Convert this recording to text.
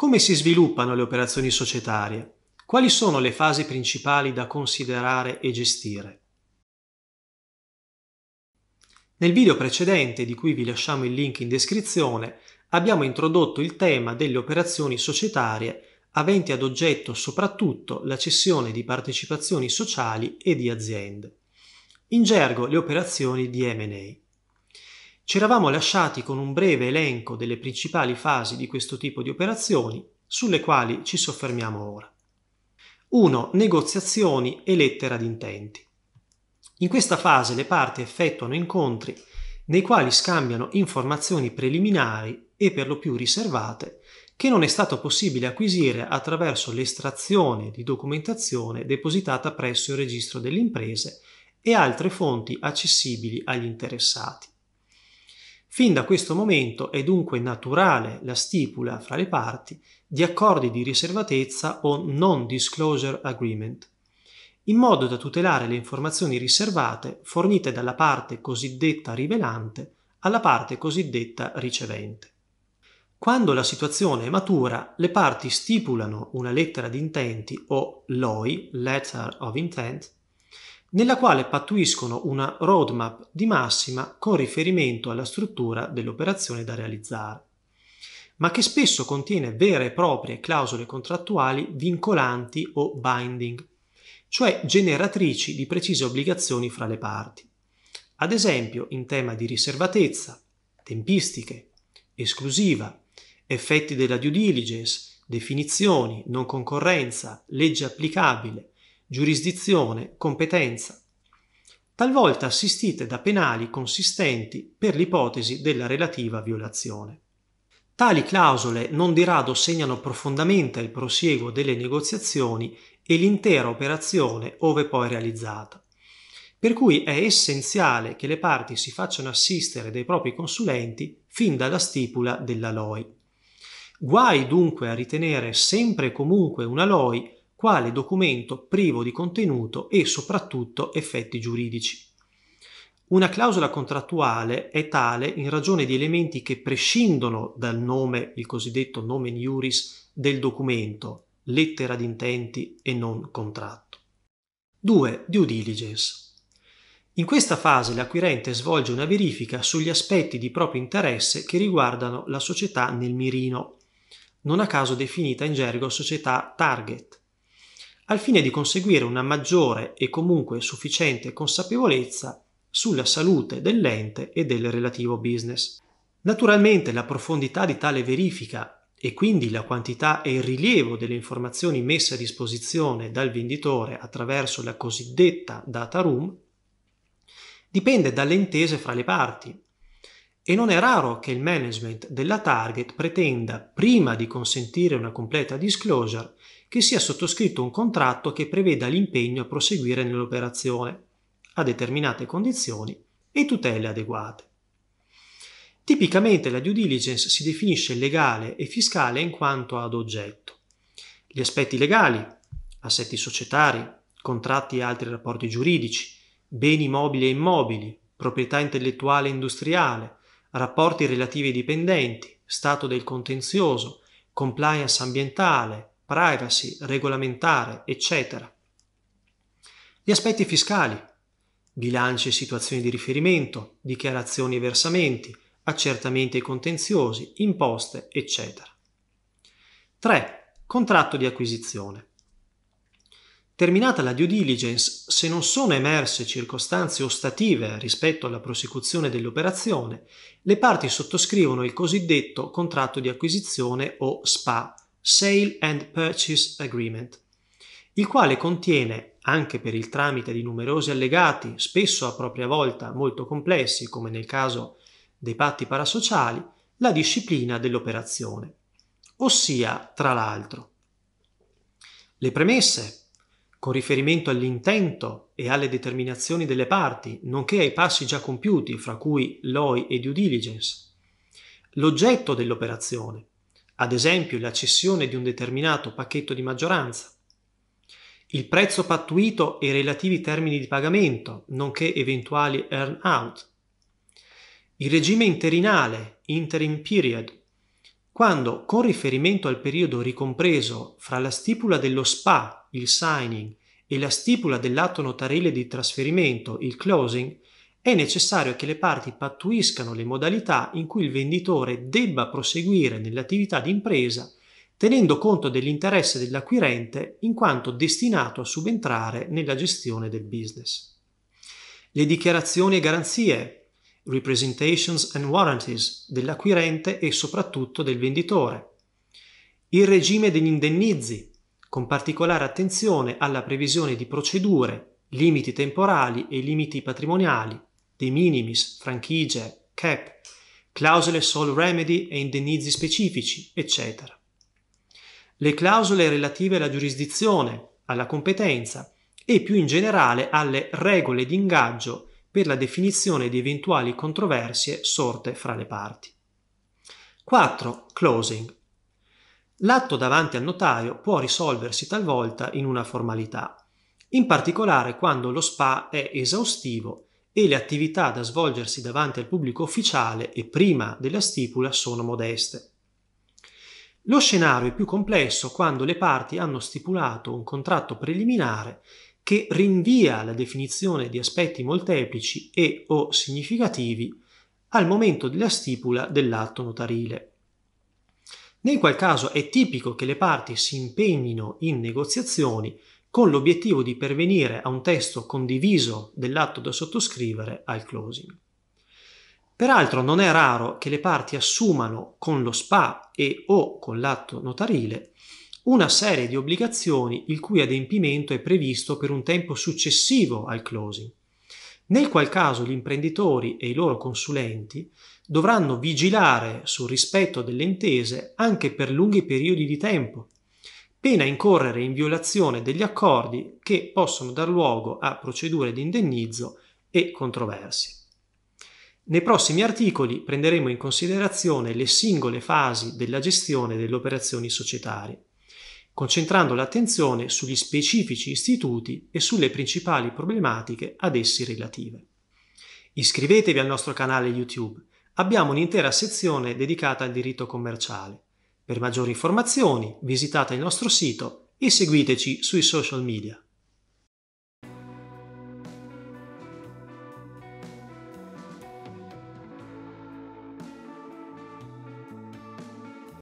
Come si sviluppano le operazioni societarie? Quali sono le fasi principali da considerare e gestire? Nel video precedente, di cui vi lasciamo il link in descrizione, abbiamo introdotto il tema delle operazioni societarie aventi ad oggetto soprattutto la cessione di partecipazioni sociali e di aziende. In gergo le operazioni di M&A. Ci eravamo lasciati con un breve elenco delle principali fasi di questo tipo di operazioni, sulle quali ci soffermiamo ora. 1. Negoziazioni e lettera d'intenti. In questa fase le parti effettuano incontri nei quali scambiano informazioni preliminari e per lo più riservate che non è stato possibile acquisire attraverso l'estrazione di documentazione depositata presso il registro delle imprese e altre fonti accessibili agli interessati. Fin da questo momento è dunque naturale la stipula fra le parti di accordi di riservatezza o non disclosure agreement, in modo da tutelare le informazioni riservate fornite dalla parte cosiddetta rivelante alla parte cosiddetta ricevente. Quando la situazione è matura, le parti stipulano una lettera di intenti o LOI, Letter of Intent, nella quale pattuiscono una roadmap di massima con riferimento alla struttura dell'operazione da realizzare, ma che spesso contiene vere e proprie clausole contrattuali vincolanti o binding, cioè generatrici di precise obbligazioni fra le parti, ad esempio in tema di riservatezza, tempistiche, esclusiva, effetti della due diligence, definizioni, non concorrenza, legge applicabile, giurisdizione, competenza, talvolta assistite da penali consistenti per l'ipotesi della relativa violazione. Tali clausole non di rado segnano profondamente il prosieguo delle negoziazioni e l'intera operazione ove poi realizzata per cui è essenziale che le parti si facciano assistere dai propri consulenti fin dalla stipula della LOI. Guai dunque a ritenere sempre e comunque una LOI quale documento privo di contenuto e soprattutto effetti giuridici. Una clausola contrattuale è tale in ragione di elementi che prescindono dal nome, il cosiddetto nomen iuris, del documento, lettera d'intenti e non contratto. 2. Due diligence. In questa fase l'acquirente svolge una verifica sugli aspetti di proprio interesse che riguardano la società nel mirino, non a caso definita in gergo società target, al fine di conseguire una maggiore e comunque sufficiente consapevolezza sulla salute dell'ente e del relativo business. Naturalmente la profondità di tale verifica e quindi la quantità e il rilievo delle informazioni messe a disposizione dal venditore attraverso la cosiddetta data room dipende dalle intese fra le parti e non è raro che il management della target pretenda, prima di consentire una completa disclosure, che sia sottoscritto un contratto che preveda l'impegno a proseguire nell'operazione, a determinate condizioni e tutele adeguate. Tipicamente la due diligence si definisce legale e fiscale in quanto ad oggetto. Gli aspetti legali, assetti societari, contratti e altri rapporti giuridici, beni mobili e immobili, proprietà intellettuale e industriale, rapporti relativi ai dipendenti, stato del contenzioso, compliance ambientale, privacy, regolamentare, eccetera. Gli aspetti fiscali, bilanci e situazioni di riferimento, dichiarazioni e versamenti, accertamenti e contenziosi, imposte, eccetera. 3. Contratto di acquisizione. Terminata la due diligence, se non sono emerse circostanze ostative rispetto alla prosecuzione dell'operazione, le parti sottoscrivono il cosiddetto contratto di acquisizione o SPA, Sale and Purchase Agreement, il quale contiene, anche per il tramite di numerosi allegati, spesso a propria volta molto complessi, come nel caso dei patti parasociali, la disciplina dell'operazione, ossia, tra l'altro, le premesse con riferimento all'intento e alle determinazioni delle parti, nonché ai passi già compiuti, fra cui LOI e due diligence, l'oggetto dell'operazione, ad esempio la cessione di un determinato pacchetto di maggioranza, il prezzo pattuito e i relativi termini di pagamento, nonché eventuali earn out, il regime interinale, interim period, quando, con riferimento al periodo ricompreso fra la stipula dello SPA, il signing, e la stipula dell'atto notarile di trasferimento, il closing, è necessario che le parti pattuiscano le modalità in cui il venditore debba proseguire nell'attività di impresa, tenendo conto dell'interesse dell'acquirente in quanto destinato a subentrare nella gestione del business. Le dichiarazioni e garanzie representations and warranties dell'acquirente e soprattutto del venditore. Il regime degli indennizi, con particolare attenzione alla previsione di procedure, limiti temporali e limiti patrimoniali, de minimis, franchigie, cap, clausole sole remedy e indennizi specifici, eccetera. Le clausole relative alla giurisdizione, alla competenza e più in generale alle regole di ingaggio per la definizione di eventuali controversie sorte fra le parti. 4. Closing. L'atto davanti al notaio può risolversi talvolta in una formalità, in particolare quando lo SPA è esaustivo e le attività da svolgersi davanti al pubblico ufficiale e prima della stipula sono modeste. Lo scenario è più complesso quando le parti hanno stipulato un contratto preliminare che rinvia la definizione di aspetti molteplici e o significativi al momento della stipula dell'atto notarile. Nel qual caso è tipico che le parti si impegnino in negoziazioni con l'obiettivo di pervenire a un testo condiviso dell'atto da sottoscrivere al closing. Peraltro non è raro che le parti assumano con lo SPA e o con l'atto notarile una serie di obbligazioni il cui adempimento è previsto per un tempo successivo al closing, nel qual caso gli imprenditori e i loro consulenti dovranno vigilare sul rispetto delle intese anche per lunghi periodi di tempo, pena incorrere in violazione degli accordi che possono dar luogo a procedure di indennizzo e controversie. Nei prossimi articoli prenderemo in considerazione le singole fasi della gestione delle operazioni societarie concentrando l'attenzione sugli specifici istituti e sulle principali problematiche ad essi relative. Iscrivetevi al nostro canale YouTube, abbiamo un'intera sezione dedicata al diritto commerciale. Per maggiori informazioni visitate il nostro sito e seguiteci sui social media.